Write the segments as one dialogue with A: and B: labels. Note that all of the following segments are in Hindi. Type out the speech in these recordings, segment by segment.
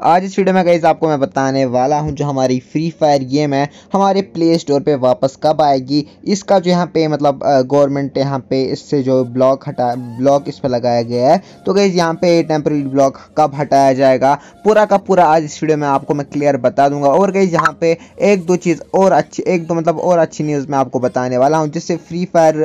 A: आज इस वीडियो में गई आपको मैं बताने वाला हूँ जो हमारी फ्री फायर गेम है हमारे प्ले स्टोर पर वापस कब आएगी इसका जो यहाँ पे मतलब गवर्नमेंट यहाँ पे इससे जो ब्लॉक हटा ब्लॉक इस पर लगाया गया है तो गई यहाँ पे टेम्प्रेरी ब्लॉक कब हटाया जाएगा पूरा का पूरा आज इस वीडियो में आपको मैं क्लियर बता दूंगा और गई यहाँ पे एक दो चीज़ और अच्छी एक दो मतलब और अच्छी न्यूज़ मैं आपको बताने वाला हूँ जिससे फ्री फायर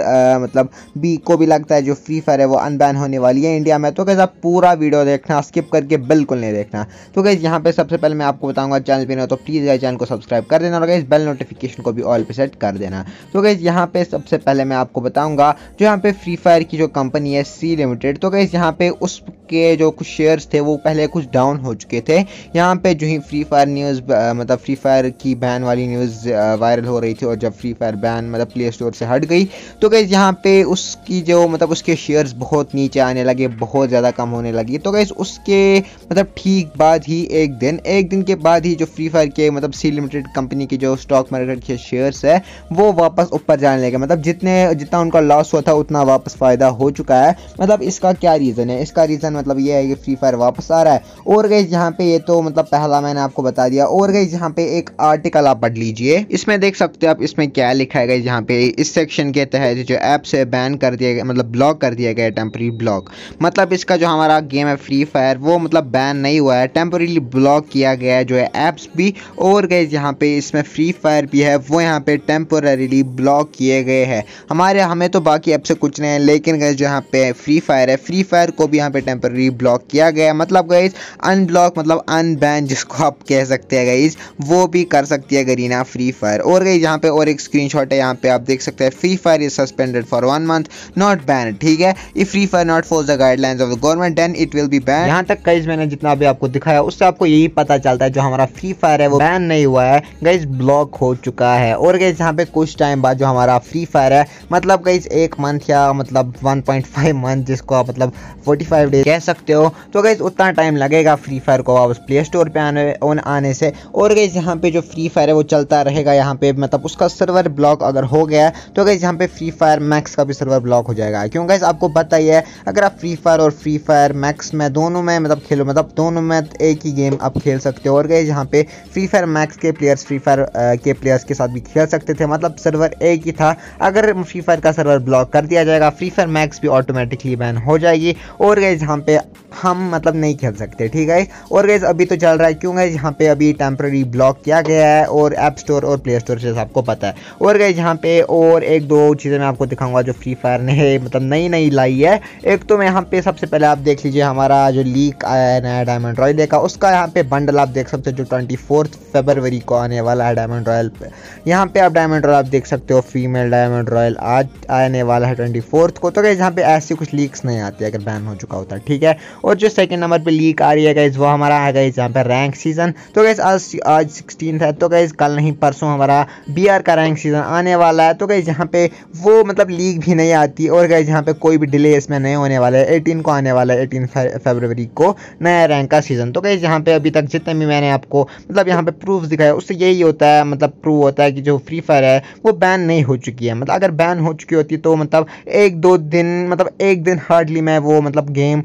A: मतलब बी को भी लगता है जो फ्री फायर है वो अनबैन होने वाली है इंडिया में तो कैसा पूरा वीडियो देखना स्किप करके बिल्कुल नहीं देखना तो गाइज यहाँ पे सबसे पहले मैं आपको बताऊंगा चैनल पे ना तो प्लीज़ गाइज चैनल को सब्सक्राइब कर देना और गाइज बेल नोटिफिकेशन को भी ऑल पे सेट कर देना तो गाइज यहाँ पे सबसे पहले मैं आपको बताऊंगा जो यहाँ पे फ्री फायर की जो कंपनी है सी लिमिटेड तो गाइज यहाँ पे उसके जो कुछ शेयर्स थे वो पहले कुछ डाउन हो चुके थे यहाँ पे जो ही फ्री फायर न्यूज़ मतलब फ्री फायर की बैन वाली न्यूज़ वायरल हो रही थी और जब फ्री फायर बैन मतलब प्ले स्टोर से हट गई तो गाइज यहाँ पे उसकी जो मतलब उसके शेयर्स बहुत नीचे आने लगे बहुत ज़्यादा कम होने लगी तो गाइज उसके मतलब ठीक बाद ही एक दिन एक दिन के बाद ही जो फ्री फायर के मतलब सी लिमिटेड कंपनी की जो स्टॉक मार्केट के शेयर्स है वो वापस ऊपर जाने लगे मतलब जितने जितना उनका लॉस हुआ था उतना वापस फ़ायदा हो चुका है मतलब इसका क्या रीज़न है इसका रीज़न मतलब ये है कि फ्री फायर वापस आ रहा है और गई यहाँ पे ये तो मतलब पहला मैंने आपको बता दिया और गई यहाँ पे एक आर्टिकल आप पढ़ लीजिए इसमें देख सकते हो आप इसमें क्या लिखा है यहाँ पे इस सेक्शन के तहत जो ऐप से बैन कर दिया गया मतलब ब्लॉक कर दिया गया टेम्प्रेरी ब्लॉक मतलब इसका जो हमारा गेम है फ्री फायर वो मतलब बैन नहीं हुआ है टेम्प टेम्पोरीली ब्लॉक किया गया है जो है ऐप्स भी और गए यहाँ पे इसमें फ्री फायर भी है वो यहाँ पे टेम्पोरेली ब्लॉक किए गए हैं हमारे हमें तो बाकी ऐप से कुछ नहीं है लेकिन गए जो यहाँ पे फ्री फायर है फ्री फायर को भी यहाँ पे टेम्पोरेली ब्लॉक किया गया है मतलब गई अनब्लॉक मतलब अनबैन जिसको आप कह सकते हैं गई वो भी कर सकती है गरीना फ्री फायर और गई यहाँ पे और एक स्क्रीन है यहाँ पे आप देख सकते हैं free fire is suspended for one month not ban ठीक है if free fire not for the guidelines of the government then it will be ban यहाँ तक कई मैंने जितना भी आपको दिखाया उससे आपको यही पता चलता है जो हमारा फ्री फायर है वो बैन नहीं हुआ है गैस ब्लॉक हो चुका है और गैस यहाँ पे कुछ टाइम बाद जो हमारा फ्री फायर है मतलब गई एक मंथ या मतलब 1.5 मंथ जिसको आप मतलब 45 डेज कह सकते हो तो गैस उतना टाइम लगेगा फ्री फायर को वापस प्ले स्टोर पर आने ऑन आने से और गैस यहाँ पर जो फ्री फायर है वो चलता रहेगा यहाँ पर मतलब उसका सर्वर ब्लॉक अगर हो गया तो गैस यहाँ पर फ्री फायर मैक्स का भी सर्वर ब्लॉक हो जाएगा क्यों गैस आपको पता ही है अगर आप फ्री फायर और फ्री फायर मैक्स में दोनों में मतलब खेलो मतलब दोनों में एक एक ही गेम आप खेल सकते हो और गए यहाँ पे फ्री फायर मैक्स के प्लेयर्स फ्री फायर के प्लेयर्स के साथ भी खेल सकते थे मतलब सर्वर एक ही था अगर फ्री फायर का सर्वर ब्लॉक कर दिया जाएगा फ्री फायर मैक्स भी ऑटोमेटिकली बैन हो जाएगी और गए यहाँ पे हम मतलब नहीं खेल सकते ठीक है और गए अभी तो चल रहा है क्यों गए यहाँ पे अभी टेम्प्रेरी ब्लॉक किया गया है और ऐप स्टोर और प्ले स्टोर से आपको पता है और गए यहाँ पे और एक दो चीज़ें मैं आपको दिखाऊंगा जो फ्री फायर ने मतलब नई नई लाई है एक तो मैं यहाँ पे सबसे पहले आप देख लीजिए हमारा जो लीक आया है नया डायमंड रॉयल का उसका यहाँ पे बंडल आप देख सकते हो जो ट्वेंटी फोर्थ फेबरवरी को आने वाला है डायमंड रॉयल पे यहाँ पे आप डायमंड रॉयल आप देख सकते हो फीमेल डायमंड रॉयल आज आने वाला है ट्वेंटी फोर्थ को तो गई यहाँ पे ऐसी कुछ लीक्स नहीं आती अगर बैन हो चुका होता ठीक है और जो सेकेंड नंबर पर लीक आ रही है गाइज वो हमारा आ गई जहाँ पे रैंक सीजन तो गैस आज आज सिक्सटीन है तो गैस कल नहीं परसों हमारा बी का रैंक सीजन आने वाला है तो गैस यहाँ पे वो मतलब लीक भी नहीं आती और गैस यहाँ पे कोई भी डिले इसमें नहीं होने वाला है एटीन को आने वाला है एटीन फेबरवरी को नया रैंक का सीजन तो गई गाइज यहाँ पे अभी तक जितने भी मैंने आपको मतलब यहाँ पे प्रूफ दिखाया उससे यही होता है मतलब प्रूव होता है कि जो फ्री फायर है वो बैन नहीं हो चुकी है मतलब अगर बैन हो चुकी होती तो मतलब एक दो दिन मतलब एक दिन हार्डली मैं वो मतलब गेम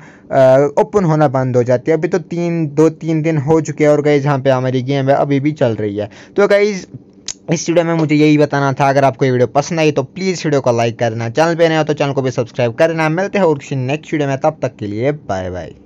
A: ओपन होना बंद हो जाती है अभी तो तीन दो तीन दिन हो चुके हैं और गाइज यहाँ पे हमारी गेम है अभी भी चल रही है तो गाइज़ इस वीडियो में मुझे यही बताना था अगर आपको ये वीडियो पसंद आई तो प्लीज़ वीडियो को लाइक करना चैनल पे नहीं हो तो चैनल को भी सब्सक्राइब करना मिलते हैं और किसी नेक्स्ट वीडियो में तब तक के लिए बाय बाय